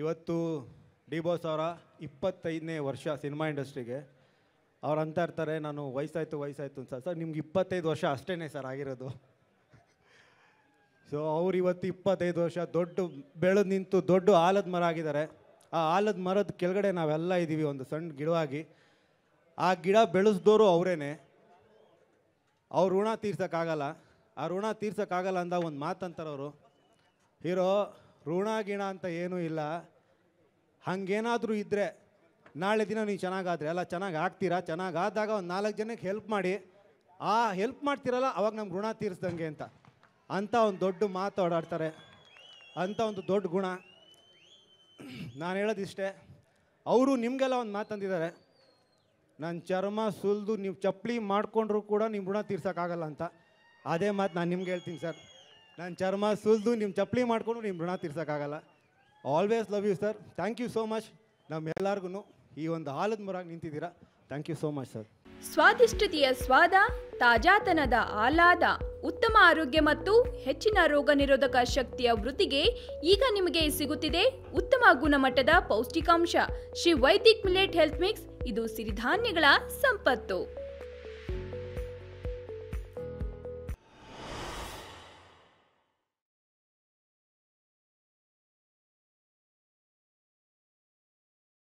ಇವತ್ತು D boss ಅವರ ಇಪ್ಪತ್ತೈದನೇ ವರ್ಷ ಸಿನಿಮಾ ಇಂಡಸ್ಟ್ರಿಗೆ ಅವ್ರು ಅಂತ ಇರ್ತಾರೆ ನಾನು ವಯಸ್ಸಾಯಿತು ವಯಸ್ಸಾಯಿತು ಅಂತ ಸರ್ ನಿಮ್ಗೆ ಇಪ್ಪತ್ತೈದು ವರ್ಷ ಅಷ್ಟೇ ಸರ್ ಆಗಿರೋದು ಸೊ ಅವ್ರು ಇವತ್ತು ಇಪ್ಪತ್ತೈದು ವರ್ಷ ದೊಡ್ಡ ಬೆಳೆದು ನಿಂತು ದೊಡ್ಡ ಆಲದ ಮರ ಆಗಿದ್ದಾರೆ ಆ ಆಲದ ಮರದ ಕೆಳಗಡೆ ನಾವೆಲ್ಲ ಇದ್ದೀವಿ ಒಂದು ಸಣ್ಣ ಗಿಡವಾಗಿ ಆ ಗಿಡ ಬೆಳೆಸ್ದೋರು ಅವರೇನೆ ಅವ್ರ ಋಣ ತೀರ್ಸೋಕ್ಕಾಗಲ್ಲ ಆ ಋಣ ತೀರ್ಸೋಕ್ಕಾಗಲ್ಲ ಅಂದ ಒಂದು ಮಾತು ಅವರು ಹೀರೋ ಋಣ ಗಿಣ ಅಂತ ಏನೂ ಇಲ್ಲ ಹಂಗೇನಾದರೂ ಇದ್ದರೆ ನಾಳೆ ದಿನ ನೀವು ಚೆನ್ನಾಗಾದರೆ ಅಲ್ಲ ಚೆನ್ನಾಗಿ ಆಗ್ತೀರಾ ಚೆನ್ನಾಗಿ ಆದಾಗ ಒಂದು ನಾಲ್ಕು ಜನಕ್ಕೆ ಹೆಲ್ಪ್ ಮಾಡಿ ಆ ಹೆಲ್ಪ್ ಮಾಡ್ತೀರಲ್ಲ ಅವಾಗ ನಮ್ಗೆ ಋಣ ತೀರಿಸ್ದಂಗೆ ಅಂತ ಅಂಥ ಒಂದು ದೊಡ್ಡ ಮಾತು ಓಡಾಡ್ತಾರೆ ಅಂಥ ಒಂದು ದೊಡ್ಡ ಗುಣ ನಾನು ಹೇಳೋದಿಷ್ಟೇ ಅವರು ನಿಮಗೆಲ್ಲ ಒಂದು ಮಾತು ಮಾತಂದಿದ್ದಾರೆ ನನ್ನ ಚರ್ಮ ಸುಲಿದು ನೀವು ಚಪ್ಪಲಿ ಮಾಡ್ಕೊಂಡ್ರೂ ಕೂಡ ನಿಮ್ಮ ಋಣ ತೀರ್ಸೋಕ್ಕಾಗಲ್ಲ ಅಂತ ಅದೇ ಮಾತು ನಾನು ನಿಮ್ಗೆ ಹೇಳ್ತೀನಿ ಸರ್ ನನ್ನ ಚರ್ಮ ಸುಲಿದು ನಿಮ್ಮ ಚಪ್ಪಲಿ ಮಾಡಿಕೊಂಡು ನಿಮ್ಮ ಋಣ ತೀರ್ಸೋಕ್ಕಾಗಲ್ಲ always love you sir thank you so much ಎಲ್ಲರಿಗೂ ಈ ಒಂದು ಹಾಲದ ಮೊರಾಗಿ ನಿಂತಿದ್ದೀರಾ thank you so much sir ಸ್ವಾದಿಷ್ಟತೆಯ ಸ್ವಾದ ತಾಜಾತನದ ಆಹ್ಲಾದ ಉತ್ತಮ ಆರೋಗ್ಯ ಮತ್ತು ಹೆಚ್ಚಿನ ರೋಗ ನಿರೋಧಕ ಶಕ್ತಿಯ ವೃತ್ತಿಗೆ ಈಗ ನಿಮಗೆ ಸಿಗುತ್ತಿದೆ ಉತ್ತಮ ಗುಣಮಟ್ಟದ ಪೌಷ್ಟಿಕಾಂಶ Shri Vaidik millet health mix ಇದು ಸಿರಿಧಾನ್ಯಗಳ ಸಂಪತ್ತು